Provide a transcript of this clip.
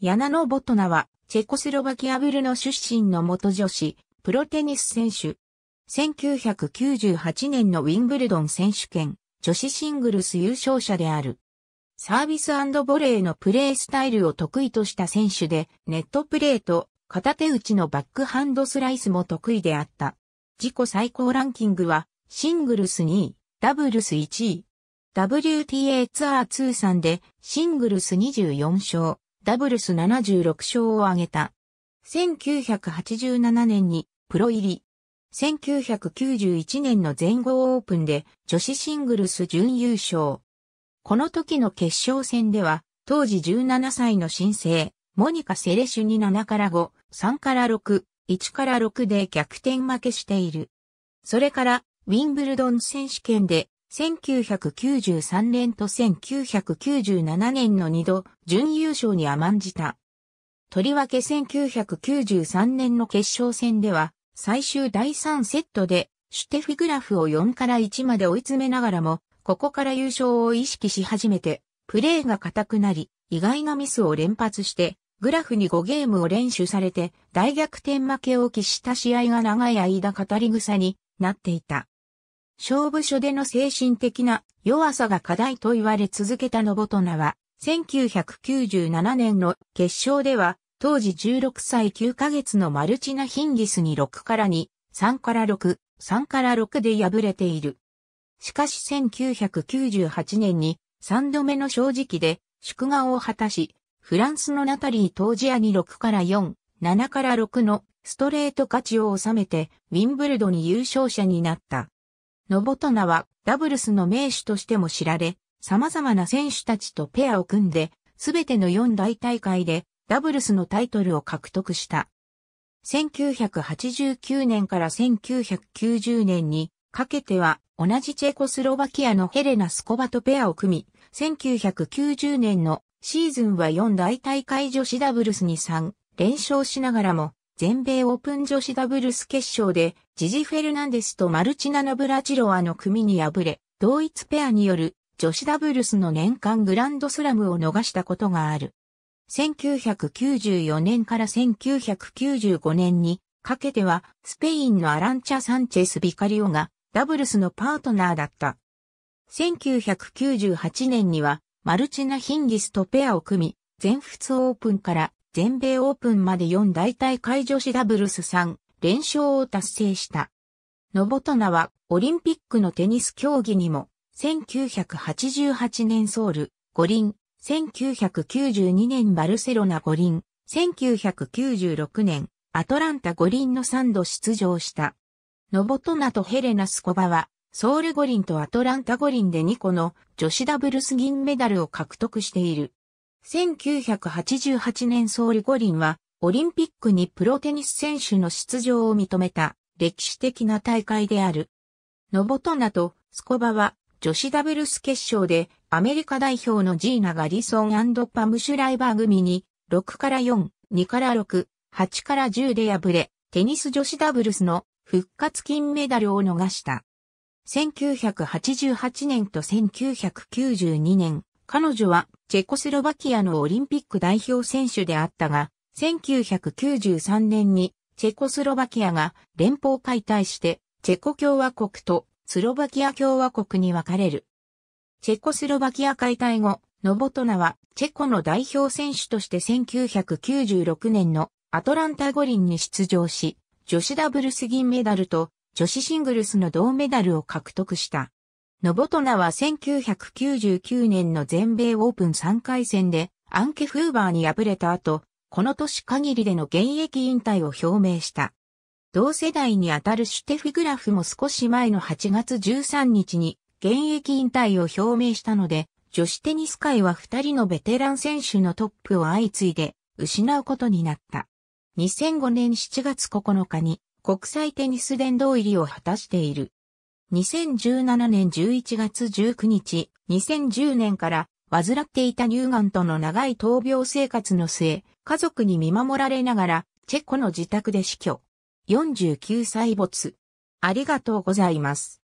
ヤナノ・ボトナは、チェコスロバキアブルの出身の元女子、プロテニス選手。1998年のウィンブルドン選手権、女子シングルス優勝者である。サービスボレーのプレースタイルを得意とした選手で、ネットプレーと片手打ちのバックハンドスライスも得意であった。自己最高ランキングは、シングルス2位、ダブルス1位。WTA ツアー通算でシングルス24勝、ダブルス76勝を挙げた。1987年にプロ入り。1991年の全豪オープンで女子シングルス準優勝。この時の決勝戦では、当時17歳の新星、モニカ・セレシュに7から5、3から6、1から6で逆転負けしている。それから、ウィンブルドン選手権で1993年と1997年の2度、準優勝に甘んじた。とりわけ1993年の決勝戦では、最終第3セットで、シュテフィグラフを4から1まで追い詰めながらも、ここから優勝を意識し始めて、プレーが硬くなり、意外なミスを連発して、グラフに5ゲームを練習されて、大逆転負けを喫した試合が長い間語り草になっていた。勝負所での精神的な弱さが課題と言われ続けたノボトナは、1997年の決勝では、当時16歳9ヶ月のマルチナ・ヒンギスに6から2、3から6、3から6で敗れている。しかし1998年に3度目の正直で祝賀を果たし、フランスのナタリー・トージアに6から4、7から6のストレート勝ちを収めてウィンブルドに優勝者になった。ノボトナはダブルスの名手としても知られ、様々な選手たちとペアを組んで、すべての4大大会でダブルスのタイトルを獲得した。1989年から1990年にかけては同じチェコスロバキアのヘレナ・スコバとペアを組み、1990年のシーズンは4大大会女子ダブルスに3連勝しながらも全米オープン女子ダブルス決勝で、ジジ・フェルナンデスとマルチナ・ノブラチロワの組に敗れ、同一ペアによる女子ダブルスの年間グランドスラムを逃したことがある。1994年から1995年にかけては、スペインのアランチャ・サンチェス・ビカリオがダブルスのパートナーだった。1998年には、マルチナ・ヒンギスとペアを組み、全仏オープンから全米オープンまで4大大会女子ダブルス3連勝を達成した。ノボトナはオリンピックのテニス競技にも1988年ソウル五輪、1992年バルセロナ五輪、1996年アトランタ五輪の3度出場した。ノボトナとヘレナ・スコバはソウル五輪とアトランタ五輪で2個の女子ダブルス銀メダルを獲得している。1988年ソウル五輪は、オリンピックにプロテニス選手の出場を認めた歴史的な大会である。ノボトナとスコバは女子ダブルス決勝でアメリカ代表のジーナがリソンパムシュライバー組に6から4、2から6、8から10で敗れ、テニス女子ダブルスの復活金メダルを逃した。1988年と1992年、彼女はチェコスロバキアのオリンピック代表選手であったが、1993年にチェコスロバキアが連邦解体してチェコ共和国とスロバキア共和国に分かれる。チェコスロバキア解体後、ノボトナはチェコの代表選手として1996年のアトランタ五輪に出場し、女子ダブルス銀メダルと女子シングルスの銅メダルを獲得した。ノボトナは1999年の全米オープン3回戦でアンケ・フーバーに敗れた後、この年限りでの現役引退を表明した。同世代にあたるシュテフグラフも少し前の8月13日に現役引退を表明したので、女子テニス界は2人のベテラン選手のトップを相次いで失うことになった。2005年7月9日に国際テニス殿堂入りを果たしている。2017年11月19日、2010年から患っていた乳がんとの長い闘病生活の末、家族に見守られながら、チェコの自宅で死去。49歳没。ありがとうございます。